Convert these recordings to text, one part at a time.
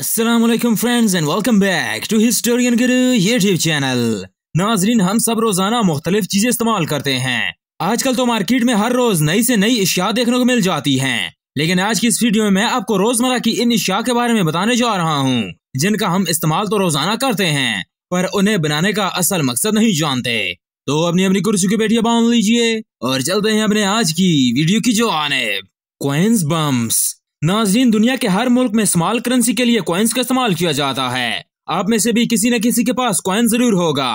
Aslam friends and welcome back to historian Guru YouTube channel नाजरीन हम सब रोजाना मुख्तलिफ चीजें इस्तेमाल करते हैं आजकल तो मार्केट में हर रोज नई से नई अशिया देखने को मिल जाती हैं लेकिन आज की इस वीडियो में मैं आपको रोजमर्रा की इन अशिया के बारे में बताने जा रहा हूँ जिनका हम इस्तेमाल तो रोजाना करते हैं पर उन्हें बनाने का असल मकसद नहीं जानते तो अपनी अपनी कुर्सी की बेटिया बांध लीजिए और चलते हैं अपने आज की वीडियो की जो आने क्वेंस बम्स नाजरीन दुनिया के हर मुल्क में स्मॉल करेंसी के लिए क्वेंस का इस्तेमाल किया जाता है आप में से भी किसी न किसी के पास कॉइन जरूर होगा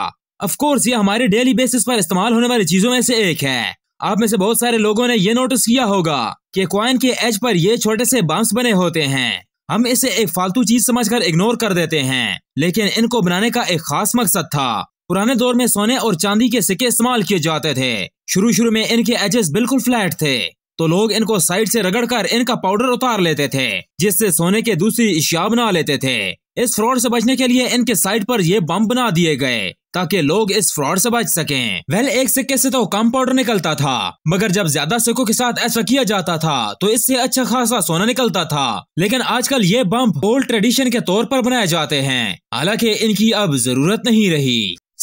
अफकोर्स ये हमारे डेली बेसिस पर इस्तेमाल होने वाली चीजों में से एक है आप में से बहुत सारे लोगों ने ये नोटिस किया होगा कि क्वाइन के एज पर ये छोटे से बांस बने होते हैं हम इसे एक फालतू चीज समझकर इग्नोर कर देते हैं लेकिन इनको बनाने का एक खास मकसद था पुराने दौर में सोने और चांदी के सिक्के इस्तेमाल किए जाते थे शुरू शुरू में इनके एजेस बिल्कुल फ्लैट थे तो लोग इनको साइड से रगड़कर इनका पाउडर उतार लेते थे जिससे सोने के दूसरी इशिया बना लेते थे इस फ्रॉड से बचने के लिए इनके साइड पर ये बम बना दिए गए ताकि लोग इस फ्रॉड से बच सकें वेल एक सिक्के से तो कम पाउडर निकलता था मगर जब ज्यादा सिक्कों के साथ ऐसा किया जाता था तो इससे अच्छा खासा सोना निकलता था लेकिन आजकल ये बम ओल्ड ट्रेडिशन के तौर पर बनाए जाते हैं हालांकि इनकी अब जरूरत नहीं रही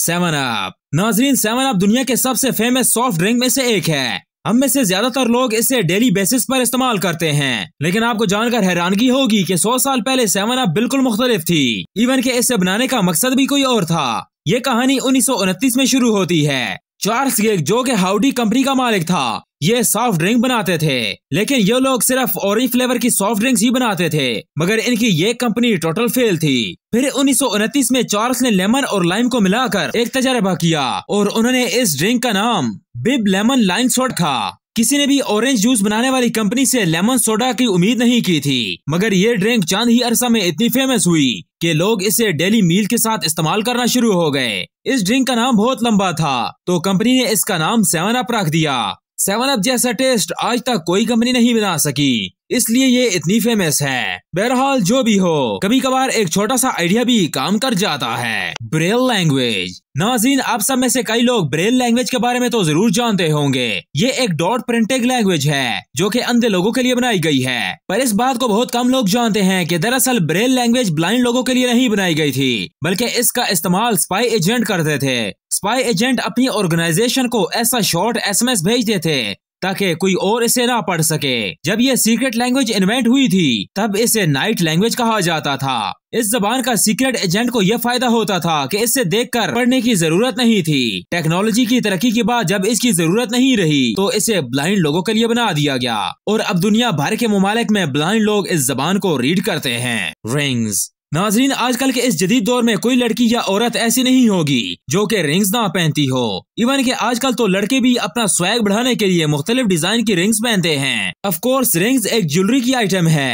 सेवन अप नाजरीन सेवन अप दुनिया के सबसे फेमस सॉफ्ट ड्रिंक में से एक है हम में से ज्यादातर लोग इसे डेली बेसिस पर इस्तेमाल करते हैं लेकिन आपको जानकर हैरानगी होगी कि 100 साल पहले सेवन अप बिल्कुल मुख्तलिफ थी इवन के इसे बनाने का मकसद भी कोई और था ये कहानी उन्नीस में शुरू होती है चार्ल्स गेग जो कि हाउडी कंपनी का मालिक था ये सॉफ्ट ड्रिंक बनाते थे लेकिन ये लोग सिर्फ ऑरेंज फ्लेवर की सॉफ्ट ड्रिंक्स ही बनाते थे मगर इनकी ये कंपनी टोटल फेल थी फिर उन्नीस में चार्ल्स ने लेमन और लाइम को मिलाकर एक तजर्बा किया और उन्होंने इस ड्रिंक का नाम बिब लेमन लाइम सोड था किसी ने भी ऑरेंज जूस बनाने वाली कंपनी से लेमन सोडा की उम्मीद नहीं की थी मगर ये ड्रिंक चांद ही अरसा में इतनी फेमस हुई कि लोग इसे डेली मील के साथ इस्तेमाल करना शुरू हो गए इस ड्रिंक का नाम बहुत लंबा था तो कंपनी ने इसका नाम सेवन अप रख दिया सेवन अप जैसा टेस्ट आज तक कोई कंपनी नहीं बना सकी इसलिए ये इतनी फेमस है बहरहाल जो भी हो कभी कभार एक छोटा सा आइडिया भी काम कर जाता है ब्रेल लैंग्वेज नाजीन आप सब में से कई लोग ब्रेल लैंग्वेज के बारे में तो जरूर जानते होंगे ये एक डॉट प्रिंटेड लैंग्वेज है जो कि अंधे लोगों के लिए बनाई गई है पर इस बात को बहुत कम लोग जानते हैं कि दरअसल ब्रेल लैंग्वेज ब्लाइंड लोगों के लिए नहीं बनाई गई थी बल्कि इसका इस्तेमाल स्पाई एजेंट करते थे स्पाई एजेंट अपनी ऑर्गेनाइजेशन को ऐसा शॉर्ट एसएमएस भेजते थे ताकि कोई और इसे ना पढ़ सके जब ये सीक्रेट लैंग्वेज इन्वेंट हुई थी तब इसे नाइट लैंग्वेज कहा जाता था इस जबान का सीक्रेट एजेंट को यह फायदा होता था कि इसे देखकर पढ़ने की जरूरत नहीं थी टेक्नोलॉजी की तरक्की के बाद जब इसकी जरूरत नहीं रही तो इसे ब्लाइंड लोगों के लिए बना दिया गया और अब दुनिया भर के ममालिक में ब्लाइंड लोग इस जबान को रीड करते हैं रिंग्स नाजरीन आजकल के इस जदीद दौर में कोई लड़की या औरत ऐसी नहीं होगी जो कि रिंग्स ना पहनती हो इवन कि आजकल तो लड़के भी अपना स्वैग बढ़ाने के लिए मुख्तलिफ डिजाइन की रिंग्स पहनते हैं ऑफ कोर्स रिंग्स एक ज्वेलरी की आइटम है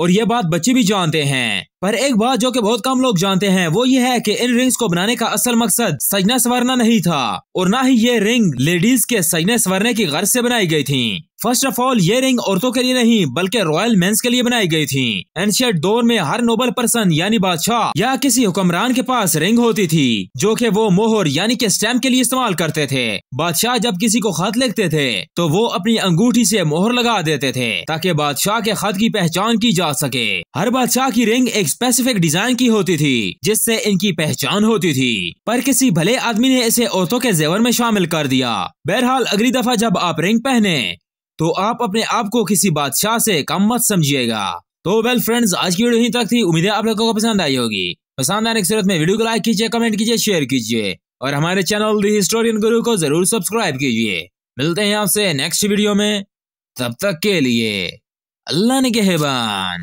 और ये बात बच्चे भी जानते हैं पर एक बात जो कि बहुत कम लोग जानते हैं वो ये है कि इन रिंग्स को बनाने का असल मकसद सजना सवरना नहीं था और ना ही ये रिंग लेडीज के सजने सवरने की गर्ज से बनाई गई थी फर्स्ट ऑफ ऑल ये रिंग औरतों के लिए नहीं बल्कि रॉयल मेंस के लिए बनाई गई थी एंशियट दौर में हर नोबल पर्सन यानी बादशाह या किसी हुक्मरान के पास रिंग होती थी जो कि वो मोहर यानी के स्टैम्प के लिए इस्तेमाल करते थे बादशाह जब किसी को खत लिखते थे तो वो अपनी अंगूठी से मोहर लगा देते थे ताकि बादशाह के खत की पहचान की जा सके हर बादशाह की रिंग एक स्पेसिफिक डिजाइन की होती थी जिससे इनकी पहचान होती थी पर किसी भले आदमी ने इसे औरतों के जेवर में शामिल कर दिया बहरहाल अगली दफा जब आप रिंग पहने तो आप अपने आप को किसी बादशाह से कम मत समझिएगा तो वेल फ्रेंड्स आज की वीडियो ही तक थी उम्मीद है आप लोगों को पसंद आई होगी पसंद आने की सूरत में वीडियो को लाइक कीजिए कमेंट कीजिए शेयर कीजिए और हमारे चैनल दी हिस्टोरियन गुरु को जरूर सब्सक्राइब कीजिए मिलते हैं आपसे नेक्स्ट वीडियो में तब तक के लिए अल्लाह ने कहबान